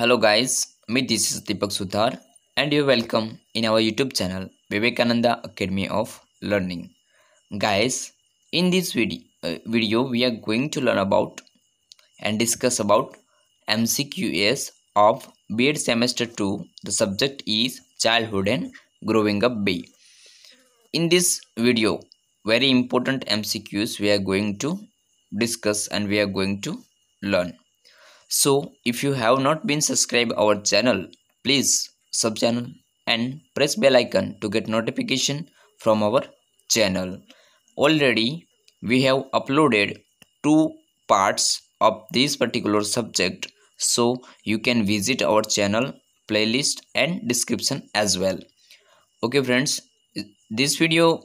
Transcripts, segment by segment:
Hello guys, me this is Deepak Sudhar and you're welcome in our YouTube channel Vivekananda Academy of Learning. Guys, in this video, uh, video we are going to learn about and discuss about MCQS of B.Ed Semester 2. The subject is Childhood and Growing Up B. In this video, very important MCQs we are going to discuss and we are going to learn. So if you have not been subscribed our channel, please sub channel and press bell icon to get notification from our channel. Already we have uploaded two parts of this particular subject so you can visit our channel playlist and description as well okay friends this video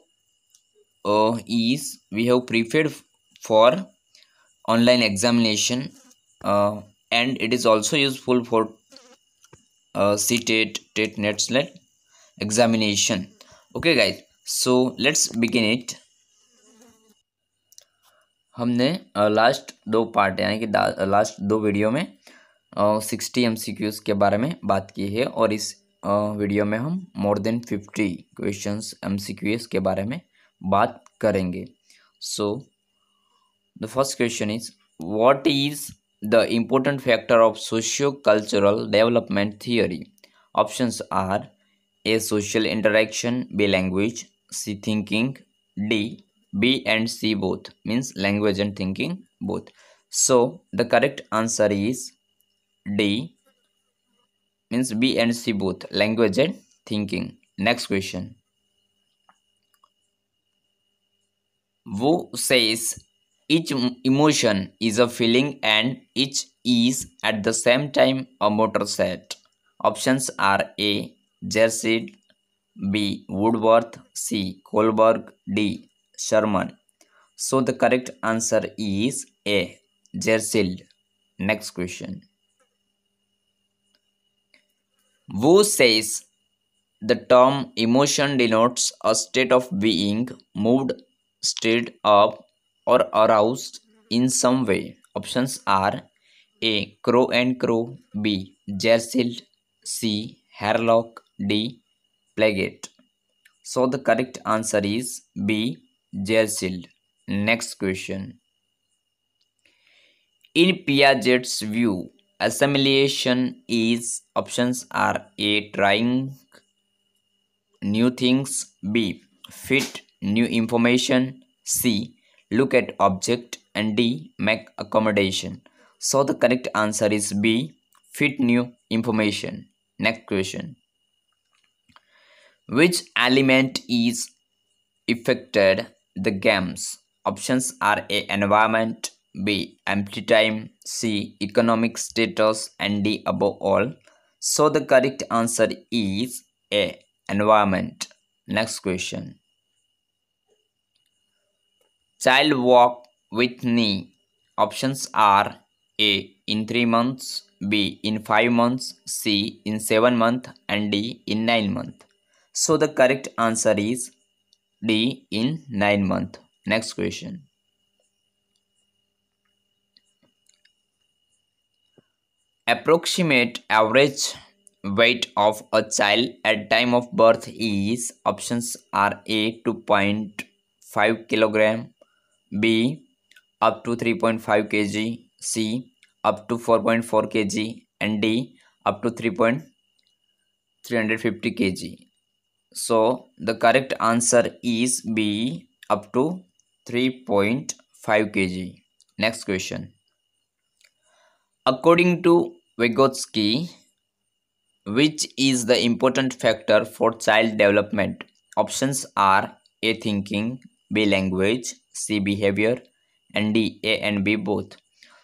uh, is we have prepared for online examination uh, and it is also useful for uh, CTAT, TAT NETSLET examination. Okay guys, so let's begin it. हमने last uh, दो part यानी कि last uh, दो video में sixty M C के बारे में बात की है और इस वीडियो uh, में हम more than fifty questions M C के बारे में बात करेंगे so the first question is what is the important factor of socio-cultural development theory. Options are A. Social interaction B. Language C. Thinking D. B and C both means language and thinking both. So the correct answer is D means B and C both language and thinking. Next question. Wu says each emotion is a feeling and each is at the same time a motor set. Options are A. Jerseid B. Woodworth C. Kohlberg D. Sherman So the correct answer is A. Jersild. Next question. Wu says the term emotion denotes a state of being moved, state of और aroused in some way options are A Crow and Crow B Jersild C Hurlock D Piaget so the correct answer is B Jersild next question in Piaget's view assimilation is option are A trying new things B fit new information C look at object and D make accommodation. So the correct answer is B fit new information. Next question. Which element is affected the games? Options are A environment, B empty time, C economic status and D above all. So the correct answer is A environment. Next question. Child walk with knee. Options are A. In 3 months, B. In 5 months, C. In 7 months, and D. In 9 months. So the correct answer is D. In 9 months. Next question. Approximate average weight of a child at time of birth is options are A 2.5 kilogram B up to 3.5 kg, C up to 4.4 kg and D up to 3.350 kg. So the correct answer is B up to 3.5 kg. Next question. According to Vygotsky, which is the important factor for child development? Options are A. Thinking, B. Language, C. Behavior and D. A and B both.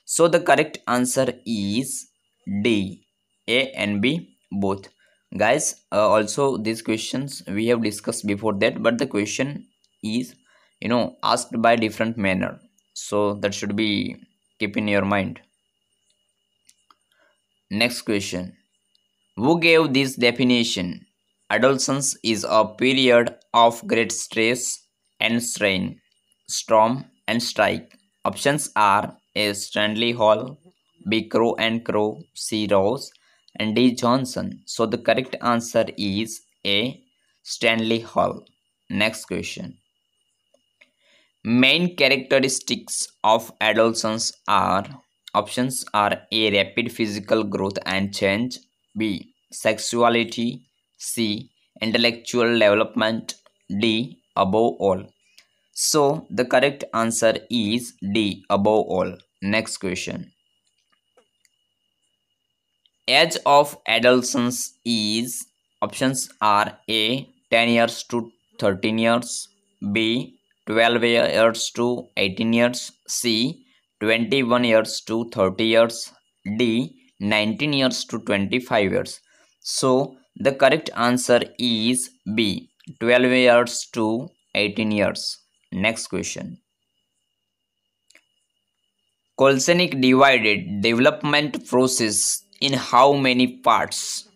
So the correct answer is D. A and B both. Guys, uh, also these questions we have discussed before that but the question is you know asked by different manner. So that should be keep in your mind. Next question. Who gave this definition? Adolescence is a period of great stress and strain, storm and strike. Options are A. Stanley Hall, B. Crow and Crow, C. Rose, and D. Johnson. So the correct answer is A. Stanley Hall. Next question. Main characteristics of adolescence are options are A. Rapid physical growth and change, B. Sexuality, C. Intellectual development, D above all. So the correct answer is D above all. Next question. Age of adolescence is options are A 10 years to 13 years, B 12 years to 18 years, C 21 years to 30 years, D 19 years to 25 years. So the correct answer is B 12 years to 18 years. Next question. Kolsenik divided development process in how many parts?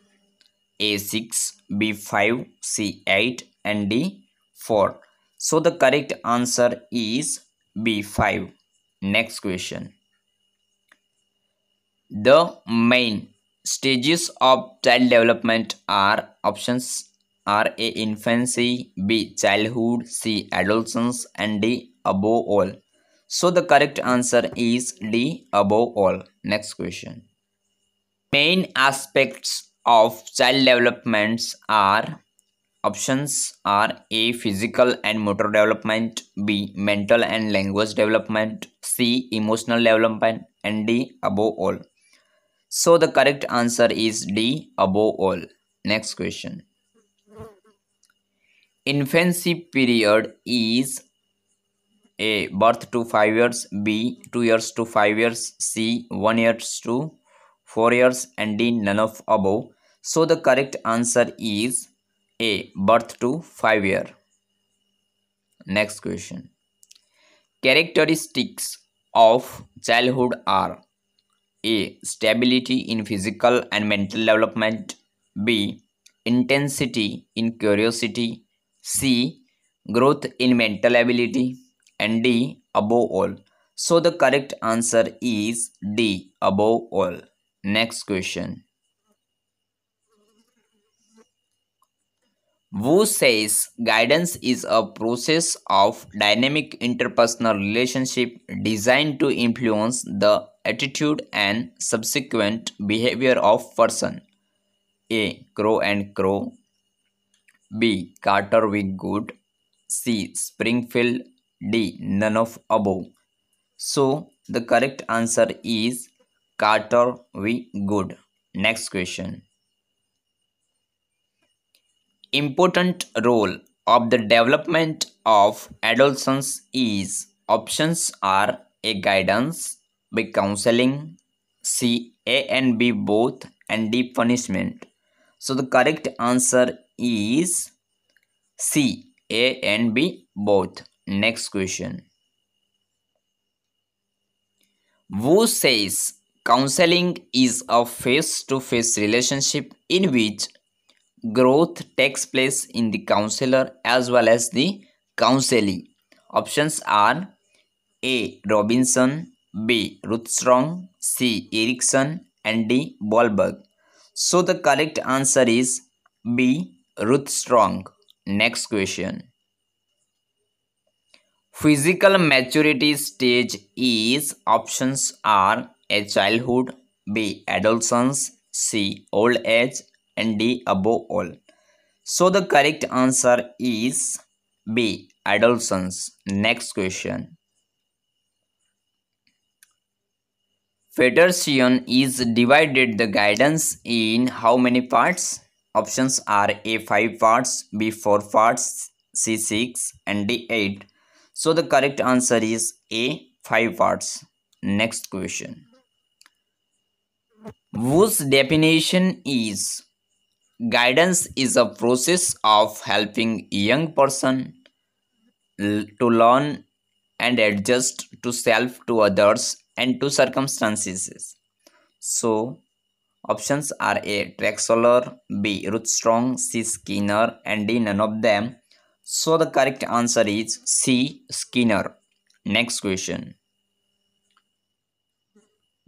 A6, B5, C8 and D4. So the correct answer is B5. Next question. The main stages of child development are options R. A. Infancy, B. Childhood, C. Adolescence, and D. Above all. So the correct answer is D. Above all. Next question. Main aspects of child developments are options are A. Physical and motor development, B. Mental and language development, C. Emotional development, and D. Above all. So the correct answer is D. Above all. Next question infancy period is a birth to 5 years b 2 years to 5 years c 1 years to 4 years and d none of above so the correct answer is a birth to 5 year next question characteristics of childhood are a stability in physical and mental development b intensity in curiosity C. Growth in mental ability. And D. Above all. So the correct answer is D. Above all. Next question. Wu says guidance is a process of dynamic interpersonal relationship designed to influence the attitude and subsequent behavior of person. A. Crow and crow B. Carter Wiggood C. Springfield D. None of above So the correct answer is Carter Wiggood Next question Important role of the development of adolescence is options are A. Guidance B. Counseling C. A and B both and D. Punishment so the correct answer is C, A and B both. Next question. Wu says counseling is a face-to-face -face relationship in which growth takes place in the counselor as well as the counselee. Options are A. Robinson B. Ruthstrong C. Erickson and D. Wahlberg. So the correct answer is B. Ruth Strong. Next question. Physical maturity stage is options are A. Childhood, B. Adolescence, C. Old age, and D. Above all. So the correct answer is B. Adolescence. Next question. Federation is divided the guidance in how many parts? Options are A 5 parts, B 4 parts, C 6 and D 8. So the correct answer is A 5 parts. Next question. Whose definition is guidance is a process of helping young person to learn and adjust to self to others and two circumstances. So options are A. Traxler, B. Rootstrong, C. Skinner and D. None of them. So the correct answer is C. Skinner. Next question.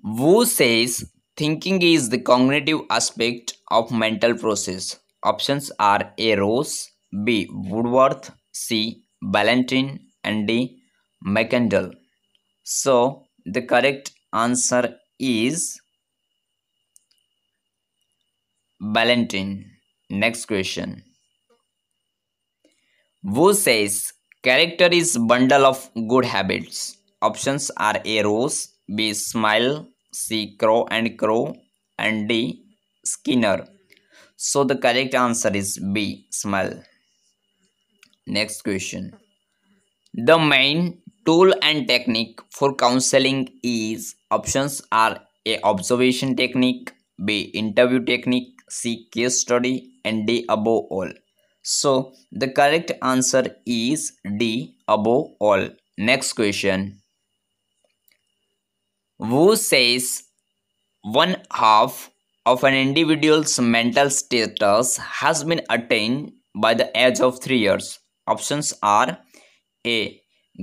Wu says thinking is the cognitive aspect of mental process. Options are A. Rose, B. Woodworth, C. Valentin, and D. McCandle. So the correct answer is Valentine. Next question. Wu says character is bundle of good habits. Options are A rose, B smile, C crow and crow and D Skinner. So the correct answer is B smile. Next question. The main tool and technique for counseling is options are a observation technique b interview technique c case study and d above all so the correct answer is d above all next question who says one half of an individual's mental status has been attained by the age of 3 years options are a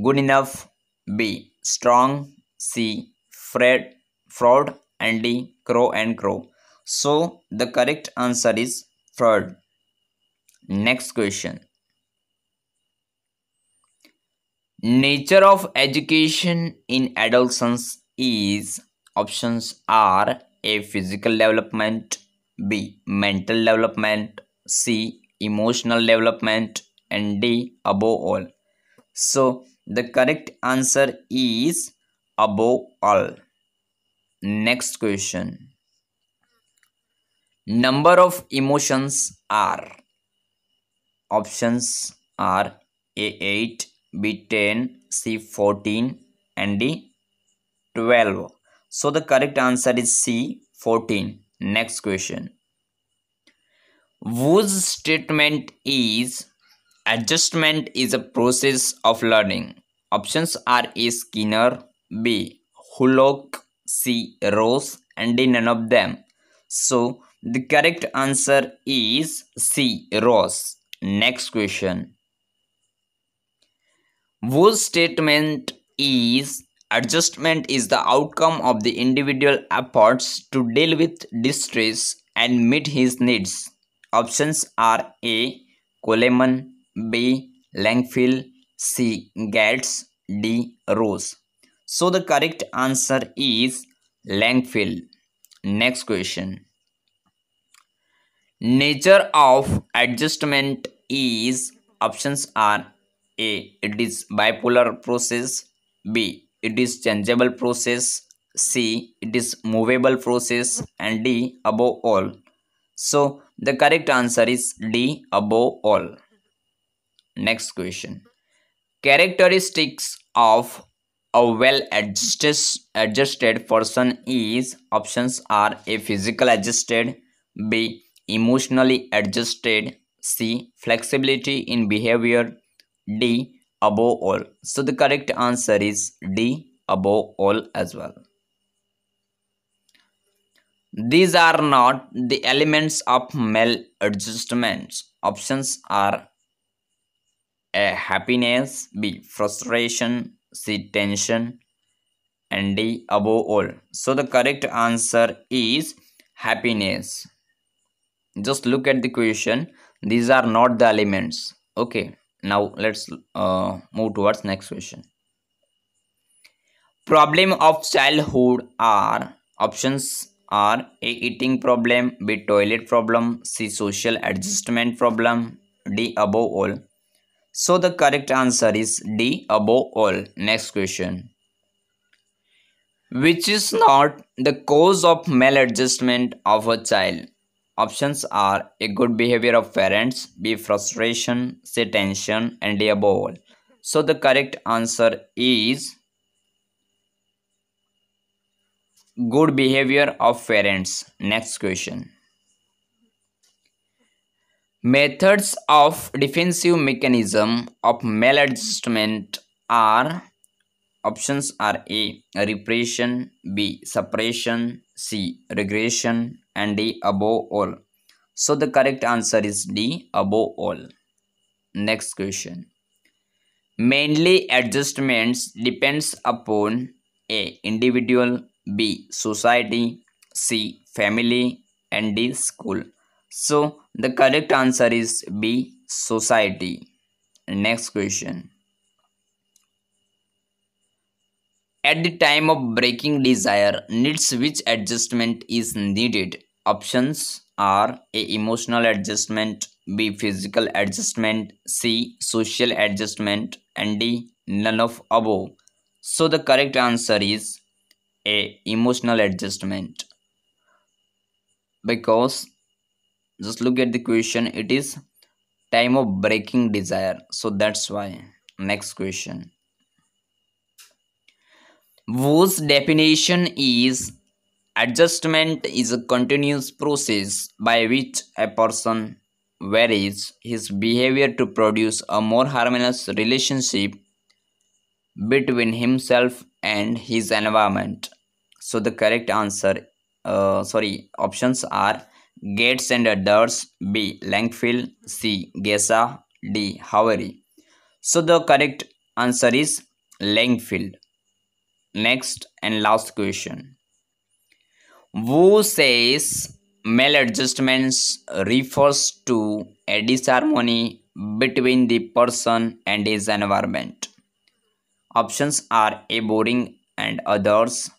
good enough, B. Strong, C. Fred, fraud, and D. Crow and crow. So the correct answer is fraud. Next question. Nature of education in adolescence is options are A. Physical development, B. Mental development, C. Emotional development, and D. Above all. So the correct answer is above all. Next question. Number of emotions are options are A8, B10, C14 and D12. So the correct answer is C14. Next question. Whose statement is Adjustment is a process of learning. Options are A. Skinner, B. Hullock, C. Rose, and D. None of them. So, the correct answer is C. Rose. Next question. Whose statement is adjustment is the outcome of the individual efforts to deal with distress and meet his needs? Options are A. Coleman, B. Langfield C. Gates D. Rose So the correct answer is Langfield. Next question. Nature of adjustment is options are A. It is bipolar process B. It is changeable process C. It is movable process and D. Above all. So the correct answer is D. Above all. Next question. Characteristics of a well adjusted person is options are a physical adjusted, b emotionally adjusted, c flexibility in behavior, d above all. So the correct answer is d above all as well. These are not the elements of maladjustments. Options are a. Happiness. B. Frustration. C. Tension. And D. Above all. So the correct answer is happiness. Just look at the question. These are not the elements. Okay. Now let's uh, move towards next question. Problem of childhood are options are A. Eating problem. B. Toilet problem. C. Social adjustment problem. D. Above all so the correct answer is D above all. Next question. Which is not the cause of maladjustment of a child? Options are a good behavior of parents, B frustration, C tension, and D above all. So the correct answer is good behavior of parents. Next question. Methods of defensive mechanism of maladjustment are options are A repression, B suppression, C regression, and D above all. So the correct answer is D above all. Next question. Mainly adjustments depends upon A individual, B society, C family, and D school. So the correct answer is B society. Next question. At the time of breaking desire needs which adjustment is needed? Options are A emotional adjustment, B physical adjustment, C social adjustment and D none of above. So the correct answer is A emotional adjustment because just look at the question it is time of breaking desire so that's why next question whose definition is adjustment is a continuous process by which a person varies his behavior to produce a more harmonious relationship between himself and his environment so the correct answer uh, sorry options are Gates and others. B. Langfield. C. Gesa. D. Howery. So the correct answer is Langfield. Next and last question. Who says maladjustments refers to a disharmony between the person and his environment. Options are a boring and others.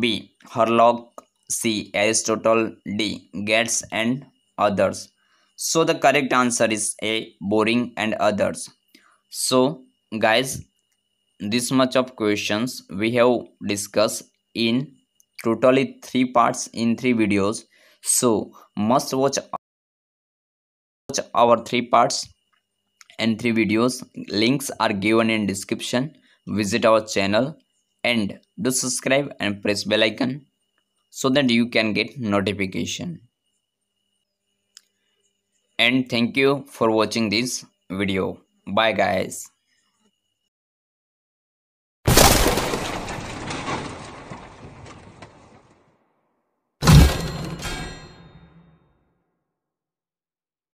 B. Herlock C. Aristotle D. Gates and others. So the correct answer is A. Boring and others. So guys, this much of questions we have discussed in totally three parts in three videos. So must watch our three parts and three videos. Links are given in description. Visit our channel and do subscribe and press bell icon so that you can get notification and thank you for watching this video bye guys